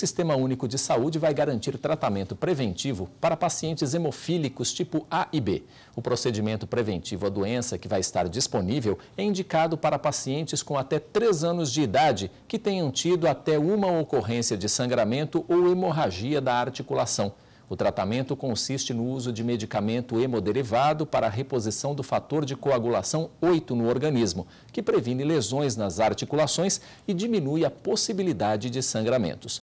Sistema Único de Saúde vai garantir tratamento preventivo para pacientes hemofílicos tipo A e B. O procedimento preventivo à doença que vai estar disponível é indicado para pacientes com até 3 anos de idade que tenham tido até uma ocorrência de sangramento ou hemorragia da articulação. O tratamento consiste no uso de medicamento hemoderivado para a reposição do fator de coagulação 8 no organismo, que previne lesões nas articulações e diminui a possibilidade de sangramentos.